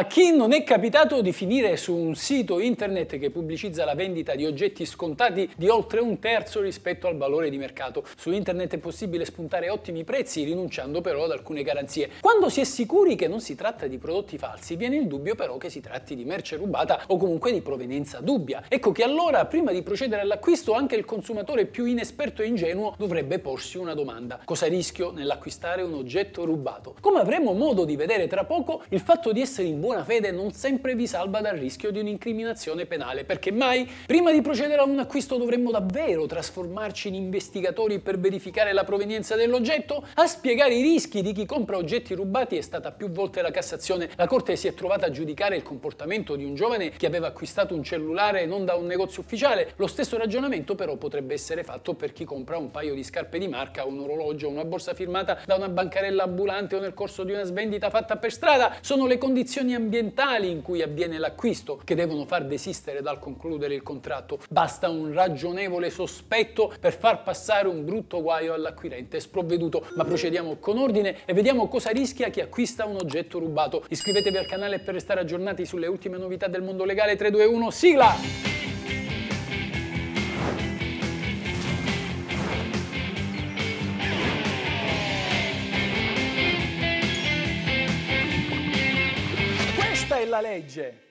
A chi non è capitato di finire su un sito internet che pubblicizza la vendita di oggetti scontati di oltre un terzo rispetto al valore di mercato? Su internet è possibile spuntare ottimi prezzi rinunciando però ad alcune garanzie. Quando si è sicuri che non si tratta di prodotti falsi, viene il dubbio però che si tratti di merce rubata o comunque di provenienza dubbia. Ecco che allora, prima di procedere all'acquisto, anche il consumatore più inesperto e ingenuo dovrebbe porsi una domanda. Cosa rischio nell'acquistare un oggetto rubato? Come avremo modo di vedere tra poco, il fatto di essere in buona buona fede non sempre vi salva dal rischio di un'incriminazione penale, perché mai prima di procedere a un acquisto dovremmo davvero trasformarci in investigatori per verificare la provenienza dell'oggetto? A spiegare i rischi di chi compra oggetti rubati è stata più volte la Cassazione. La Corte si è trovata a giudicare il comportamento di un giovane che aveva acquistato un cellulare non da un negozio ufficiale. Lo stesso ragionamento però potrebbe essere fatto per chi compra un paio di scarpe di marca, un orologio, una borsa firmata da una bancarella ambulante o nel corso di una svendita fatta per strada. Sono le condizioni ambientali in cui avviene l'acquisto che devono far desistere dal concludere il contratto. Basta un ragionevole sospetto per far passare un brutto guaio all'acquirente sprovveduto. Ma procediamo con ordine e vediamo cosa rischia chi acquista un oggetto rubato. Iscrivetevi al canale per restare aggiornati sulle ultime novità del mondo legale 321 sigla! è la legge?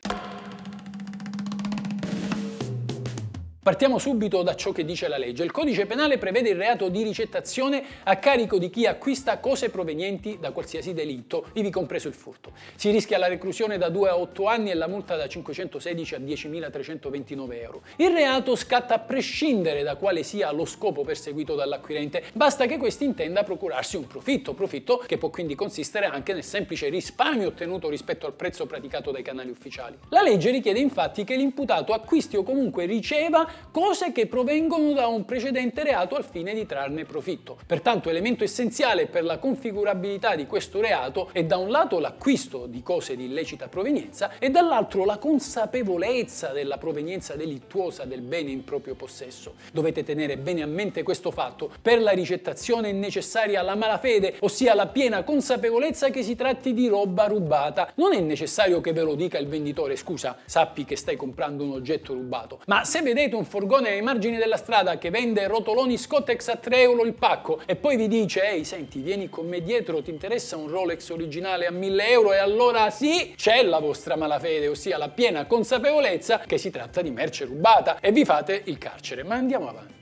Partiamo subito da ciò che dice la legge. Il codice penale prevede il reato di ricettazione a carico di chi acquista cose provenienti da qualsiasi delitto, ivi compreso il furto. Si rischia la reclusione da 2 a 8 anni e la multa da 516 a 10.329 euro. Il reato scatta a prescindere da quale sia lo scopo perseguito dall'acquirente, basta che questi intenda procurarsi un profitto, profitto che può quindi consistere anche nel semplice risparmio ottenuto rispetto al prezzo praticato dai canali ufficiali. La legge richiede infatti che l'imputato acquisti o comunque riceva cose che provengono da un precedente reato al fine di trarne profitto. Pertanto elemento essenziale per la configurabilità di questo reato è da un lato l'acquisto di cose di illecita provenienza e dall'altro la consapevolezza della provenienza delittuosa del bene in proprio possesso. Dovete tenere bene a mente questo fatto. Per la ricettazione è necessaria la malafede, ossia la piena consapevolezza che si tratti di roba rubata. Non è necessario che ve lo dica il venditore, scusa, sappi che stai comprando un oggetto rubato, ma se vedete un furgone ai margini della strada che vende rotoloni Scottex a 3 euro il pacco e poi vi dice ehi senti vieni con me dietro ti interessa un Rolex originale a 1000 euro e allora sì c'è la vostra malafede ossia la piena consapevolezza che si tratta di merce rubata e vi fate il carcere ma andiamo avanti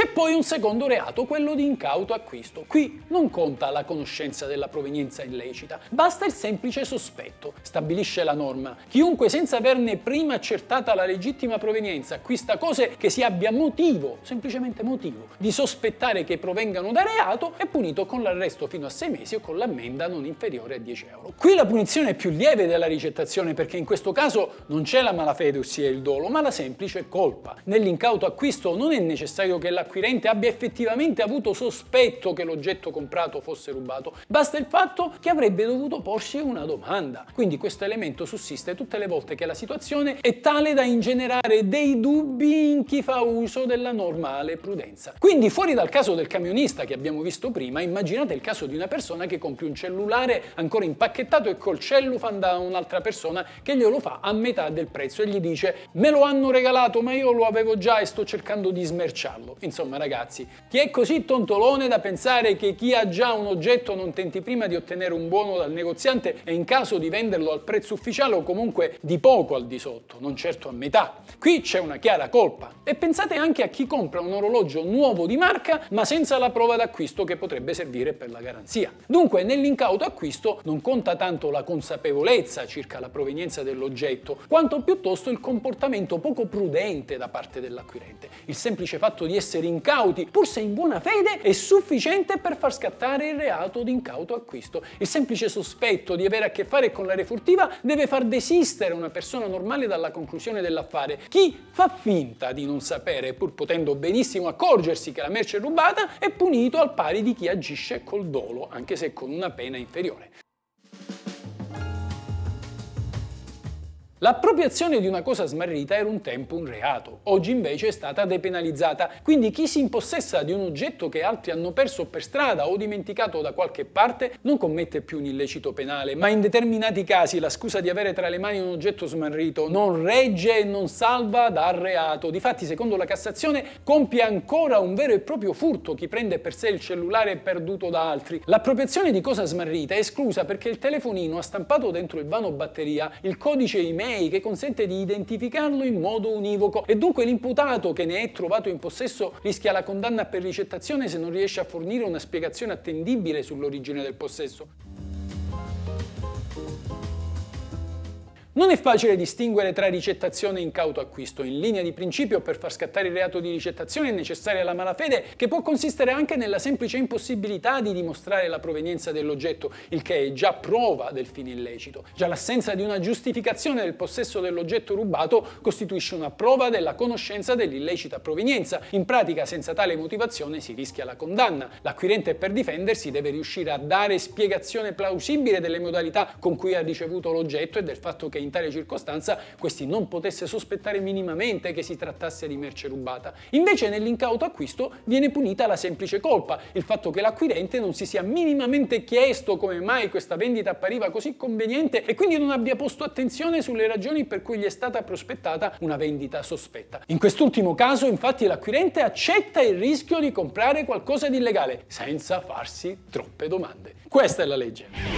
C'è poi un secondo reato, quello di incauto acquisto. Qui non conta la conoscenza della provenienza illecita, basta il semplice sospetto. Stabilisce la norma. Chiunque senza averne prima accertata la legittima provenienza acquista cose che si abbia motivo, semplicemente motivo, di sospettare che provengano da reato è punito con l'arresto fino a 6 mesi o con l'ammenda non inferiore a 10 euro. Qui la punizione è più lieve della ricettazione perché in questo caso non c'è la malafede ossia il dolo, ma la semplice colpa. Nell'incauto acquisto non è necessario che la l'acquirente abbia effettivamente avuto sospetto che l'oggetto comprato fosse rubato, basta il fatto che avrebbe dovuto porsi una domanda. Quindi questo elemento sussiste tutte le volte che la situazione è tale da ingenerare dei dubbi in chi fa uso della normale prudenza. Quindi fuori dal caso del camionista che abbiamo visto prima, immaginate il caso di una persona che compie un cellulare ancora impacchettato e col cellufan da un'altra persona che glielo fa a metà del prezzo e gli dice me lo hanno regalato ma io lo avevo già e sto cercando di smerciarlo. Insomma, Insomma ragazzi, chi è così tontolone da pensare che chi ha già un oggetto non tenti prima di ottenere un buono dal negoziante e in caso di venderlo al prezzo ufficiale o comunque di poco al di sotto, non certo a metà. Qui c'è una chiara colpa. E pensate anche a chi compra un orologio nuovo di marca ma senza la prova d'acquisto che potrebbe servire per la garanzia. Dunque nell'incauto acquisto non conta tanto la consapevolezza circa la provenienza dell'oggetto, quanto piuttosto il comportamento poco prudente da parte dell'acquirente. Il semplice fatto di essere essere incauti, pur se in buona fede, è sufficiente per far scattare il reato di incauto acquisto. Il semplice sospetto di avere a che fare con l'area furtiva deve far desistere una persona normale dalla conclusione dell'affare. Chi fa finta di non sapere, pur potendo benissimo accorgersi che la merce è rubata, è punito al pari di chi agisce col dolo, anche se con una pena inferiore. L'appropriazione di una cosa smarrita era un tempo un reato, oggi invece è stata depenalizzata, quindi chi si impossessa di un oggetto che altri hanno perso per strada o dimenticato da qualche parte non commette più un illecito penale, ma in determinati casi la scusa di avere tra le mani un oggetto smarrito non regge e non salva dal reato. Difatti, secondo la Cassazione, compie ancora un vero e proprio furto chi prende per sé il cellulare perduto da altri. L'appropriazione di cosa smarrita è esclusa perché il telefonino ha stampato dentro il vano batteria il codice email DNA che consente di identificarlo in modo univoco e dunque l'imputato che ne è trovato in possesso rischia la condanna per ricettazione se non riesce a fornire una spiegazione attendibile sull'origine del possesso. Non è facile distinguere tra ricettazione e incauto acquisto. In linea di principio, per far scattare il reato di ricettazione è necessaria la malafede, che può consistere anche nella semplice impossibilità di dimostrare la provenienza dell'oggetto, il che è già prova del fine illecito. Già l'assenza di una giustificazione del possesso dell'oggetto rubato costituisce una prova della conoscenza dell'illecita provenienza. In pratica, senza tale motivazione si rischia la condanna. L'acquirente per difendersi deve riuscire a dare spiegazione plausibile delle modalità con cui ha ricevuto l'oggetto e del fatto che in elementare circostanza questi non potesse sospettare minimamente che si trattasse di merce rubata. Invece nell'incauto acquisto viene punita la semplice colpa, il fatto che l'acquirente non si sia minimamente chiesto come mai questa vendita appariva così conveniente e quindi non abbia posto attenzione sulle ragioni per cui gli è stata prospettata una vendita sospetta. In quest'ultimo caso infatti l'acquirente accetta il rischio di comprare qualcosa di illegale senza farsi troppe domande. Questa è la legge.